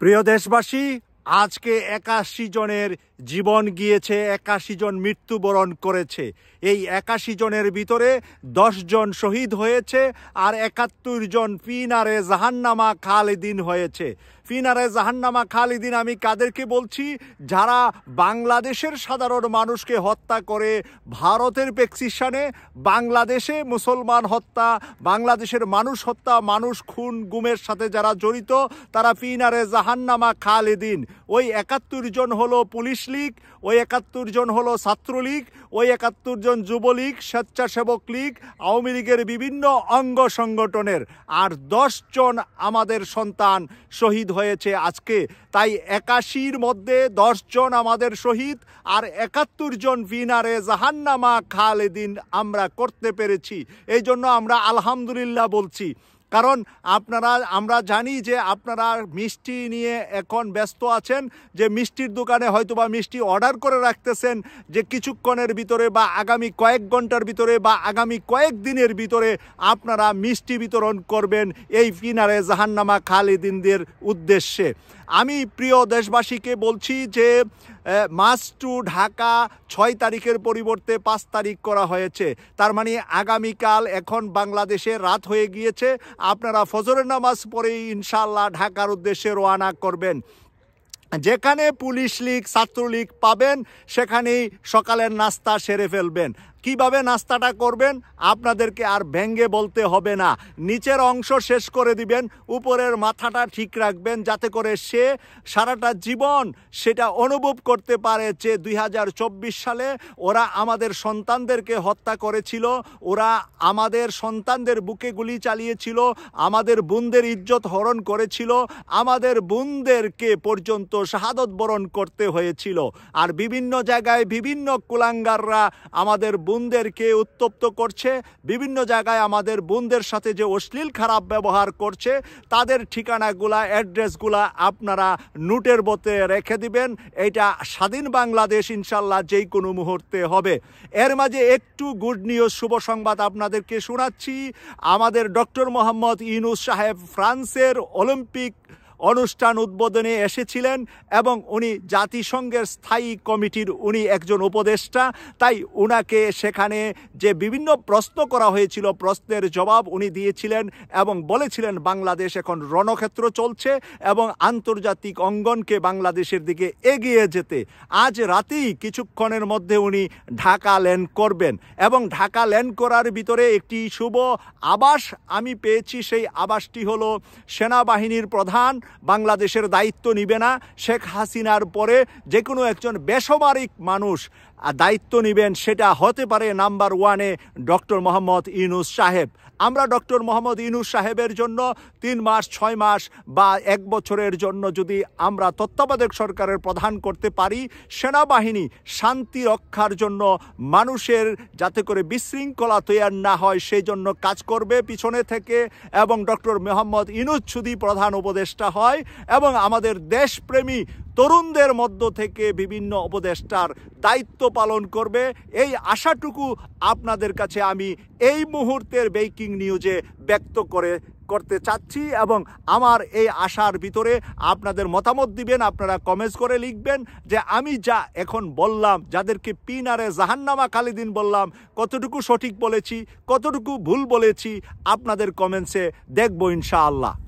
প্রিয় দেশবাসী আজকে একাশি জনের জীবন গিয়েছে একাশি জন মৃত্যুবরণ করেছে এই একাশি জনের ভিতরে দশ জন শহীদ হয়েছে আর একাত্তর জন পিনারে জাহান্নামা খালেদিন হয়েছে ফিনারে জাহান্নামা খালিদিন আমি কাদেরকে বলছি যারা বাংলাদেশের সাধারণ মানুষকে হত্যা করে ভারতের প্রেসক্রিপশানে বাংলাদেশে মুসলমান হত্যা বাংলাদেশের মানুষ হত্যা মানুষ খুন গুমের সাথে যারা জড়িত তারা ফিনারে জাহান্নামা খালিদিন ওই একাত্তর জন হলো পুলিশ লীগ ওই একাত্তর জন হলো ছাত্রলীগ ওই একাত্তর জন যুবলীগ স্বেচ্ছাসেবক লীগ আওয়ামী লীগের বিভিন্ন অঙ্গ সংগঠনের আর জন আমাদের সন্তান শহীদ হয়েছে আজকে তাই একাশির মধ্যে জন আমাদের শহীদ আর একাত্তর জন ভিনারে জাহান্নামা খালেদিন আমরা করতে পেরেছি এই জন্য আমরা আলহামদুলিল্লাহ বলছি কারণ আপনারা আমরা জানি যে আপনারা মিষ্টি নিয়ে এখন ব্যস্ত আছেন যে মিষ্টির দোকানে হয়তো বা মিষ্টি অর্ডার করে রাখতেছেন যে কিছুক্ষণের ভিতরে বা আগামী কয়েক ঘন্টার ভিতরে বা আগামী কয়েক দিনের ভিতরে আপনারা মিষ্টি বিতরণ করবেন এই কিনারে জাহান্নামা খালিদিনদের উদ্দেশ্যে আমি প্রিয় দেশবাসীকে বলছি যে মাস টু ঢাকা ছয় তারিখের পরিবর্তে পাঁচ তারিখ করা হয়েছে তার মানে আগামীকাল এখন বাংলাদেশে রাত হয়ে গিয়েছে আপনারা ফজরের নামাজ পরেই ইনশাল্লাহ ঢাকার উদ্দেশ্যে রোয়ানা করবেন যেখানে পুলিশ লীগ ছাত্রলীগ পাবেন সেখানেই সকালের নাস্তা সেরে ফেলবেন কিভাবে নাস্তাটা করবেন আপনাদেরকে আর ব্যঙ্গে বলতে হবে না নিচের অংশ শেষ করে দিবেন উপরের মাথাটা ঠিক রাখবেন যাতে করে সে সারাটা জীবন সেটা অনুভব করতে পারে যে দুই সালে ওরা আমাদের সন্তানদেরকে হত্যা করেছিল ওরা আমাদের সন্তানদের বুকে গুলি চালিয়েছিল আমাদের বোনদের ইজ্জত হরণ করেছিল আমাদের বোনদেরকে পর্যন্ত শাহাদত বরণ করতে হয়েছিল আর বিভিন্ন জায়গায় বিভিন্ন কুলাঙ্গাররা আমাদের বোনদেরকে উত্তপ্ত করছে বিভিন্ন জায়গায় আমাদের বোনদের সাথে যে অশ্লীল খারাপ ব্যবহার করছে তাদের ঠিকানাগুলা অ্যাড্রেসগুলা আপনারা নোটের বতে রেখে দিবেন এটা স্বাধীন বাংলাদেশ ইনশাল্লাহ যেই কোনো মুহূর্তে হবে এর মাঝে একটু গুড নিউজ শুভ সংবাদ আপনাদেরকে শোনাচ্ছি আমাদের ডক্টর মোহাম্মদ ইনুস সাহেব ফ্রান্সের অলিম্পিক অনুষ্ঠান উদ্বোধনে এসেছিলেন এবং উনি জাতিসংঘের স্থায়ী কমিটির উনি একজন উপদেষ্টা তাই উনাকে সেখানে যে বিভিন্ন প্রশ্ন করা হয়েছিল প্রশ্নের জবাব উনি দিয়েছিলেন এবং বলেছিলেন বাংলাদেশ এখন রণক্ষেত্র চলছে এবং আন্তর্জাতিক অঙ্গনকে বাংলাদেশের দিকে এগিয়ে যেতে আজ রাতেই কিছুক্ষণের মধ্যে উনি ঢাকা ল্যান্ড করবেন এবং ঢাকা ল্যান্ড করার ভিতরে একটি শুভ আবাস আমি পেয়েছি সেই আবাসটি হলো সেনাবাহিনীর প্রধান বাংলাদেশের দায়িত্ব নিবে না শেখ হাসিনার পরে যে কোনো একজন বেসামরিক মানুষ দায়িত্ব নেবেন সেটা হতে পারে নাম্বার ওয়ানে ডক্টর মোহাম্মদ ইনুস সাহেব আমরা ডক্টর মোহাম্মদ ইনুস সাহেবের জন্য তিন মাস ছয় মাস বা এক বছরের জন্য যদি আমরা তত্ত্বাবধায়ক সরকারের প্রধান করতে পারি সেনাবাহিনী শান্তি রক্ষার জন্য মানুষের যাতে করে বিশৃঙ্খলা তৈয়ার না হয় সেই জন্য কাজ করবে পিছনে থেকে এবং ডক্টর মোহাম্মদ ইনুস যদি প্রধান উপদেষ্টা হয় এবং আমাদের দেশপ্রেমী তরুণদের মধ্য থেকে বিভিন্ন উপদেষ্টার দায়িত্ব পালন করবে এই আশাটুকু আপনাদের কাছে আমি এই মুহূর্তের বেকিং নিউজে ব্যক্ত করে করতে চাচ্ছি এবং আমার এই আশার ভিতরে আপনাদের মতামত দিবেন আপনারা কমেন্টস করে লিখবেন যে আমি যা এখন বললাম যাদেরকে পিনারে জাহান্নামা কালিদিন বললাম কতটুকু সঠিক বলেছি কতটুকু ভুল বলেছি আপনাদের কমেন্টসে দেখবো ইনশাআল্লাহ